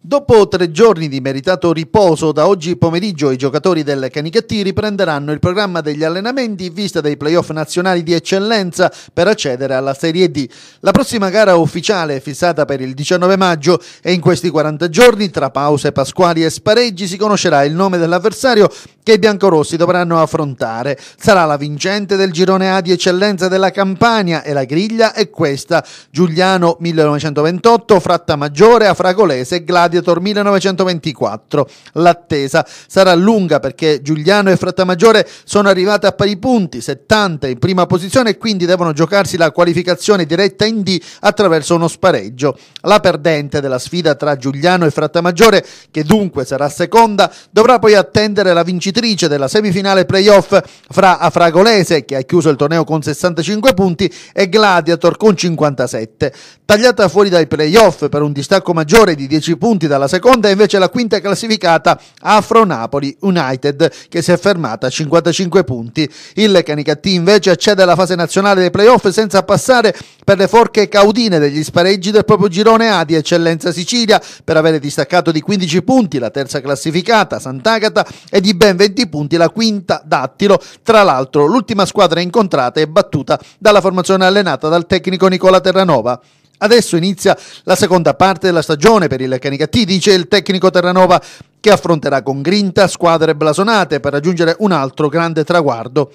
Dopo tre giorni di meritato riposo, da oggi pomeriggio i giocatori del Canicattì riprenderanno il programma degli allenamenti in vista dei playoff nazionali di eccellenza per accedere alla Serie D. La prossima gara ufficiale è fissata per il 19 maggio e in questi 40 giorni, tra pause pasquali e spareggi, si conoscerà il nome dell'avversario che i biancorossi dovranno affrontare. Sarà la vincente del girone A di eccellenza della Campania e la griglia è questa: Giuliano 1928, Fratta Maggiore, Afragolese e Gladiator 1924. L'attesa sarà lunga perché Giuliano e Fratta Maggiore sono arrivate a pari punti, 70 in prima posizione e quindi devono giocarsi la qualificazione diretta in D attraverso uno spareggio. La perdente della sfida tra Giuliano e Fratta Maggiore, che dunque sarà seconda, dovrà poi attendere la vincitrice vincitrice della semifinale playoff fra Afragolese, che ha chiuso il torneo con 65 punti, e Gladiator con 57. Tagliata fuori dai playoff per un distacco maggiore di 10 punti dalla seconda, invece la quinta classificata Afro Napoli United, che si è fermata a 55 punti. Il Canicattì invece accede alla fase nazionale dei playoff senza passare per le forche caudine degli spareggi del proprio girone A di Eccellenza Sicilia, per avere distaccato di 15 punti la terza classificata Sant'Agata e di ben 20 20 punti, la quinta dattilo. Tra l'altro, l'ultima squadra incontrata e battuta dalla formazione allenata dal tecnico Nicola Terranova. Adesso inizia la seconda parte della stagione per il Canicattì, dice il tecnico Terranova, che affronterà con grinta squadre blasonate per raggiungere un altro grande traguardo.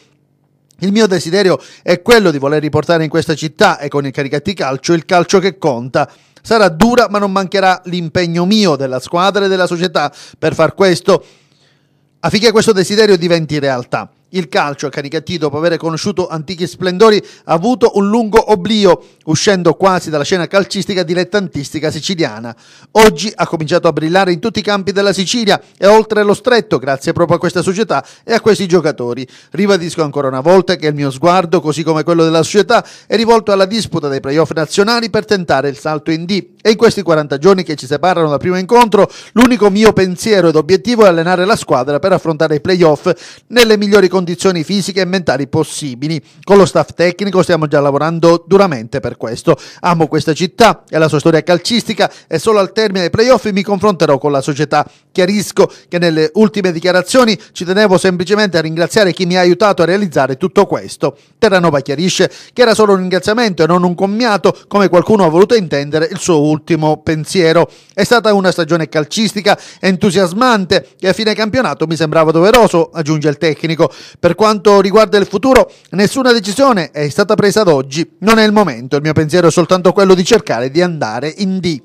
Il mio desiderio è quello di voler riportare in questa città e con il Caricatti Calcio il calcio che conta. Sarà dura ma non mancherà l'impegno mio, della squadra e della società per far questo affinché questo desiderio diventi realtà. Il calcio, a gatti, dopo aver conosciuto antichi splendori, ha avuto un lungo oblio, uscendo quasi dalla scena calcistica dilettantistica siciliana. Oggi ha cominciato a brillare in tutti i campi della Sicilia e oltre lo stretto, grazie proprio a questa società e a questi giocatori. Ribadisco ancora una volta che il mio sguardo, così come quello della società, è rivolto alla disputa dei playoff nazionali per tentare il salto in D. E in questi 40 giorni che ci separano dal primo incontro, l'unico mio pensiero ed obiettivo è allenare la squadra per affrontare i playoff nelle migliori condizioni condizioni fisiche e mentali possibili. Con lo staff tecnico stiamo già lavorando duramente per questo. Amo questa città e la sua storia calcistica e solo al termine dei playoff mi confronterò con la società. Chiarisco che nelle ultime dichiarazioni ci tenevo semplicemente a ringraziare chi mi ha aiutato a realizzare tutto questo. Terranova chiarisce che era solo un ringraziamento e non un commiato come qualcuno ha voluto intendere il suo ultimo pensiero. È stata una stagione calcistica entusiasmante e a fine campionato mi sembrava doveroso, aggiunge il tecnico. Per quanto riguarda il futuro, nessuna decisione è stata presa ad oggi, non è il momento, il mio pensiero è soltanto quello di cercare di andare in D.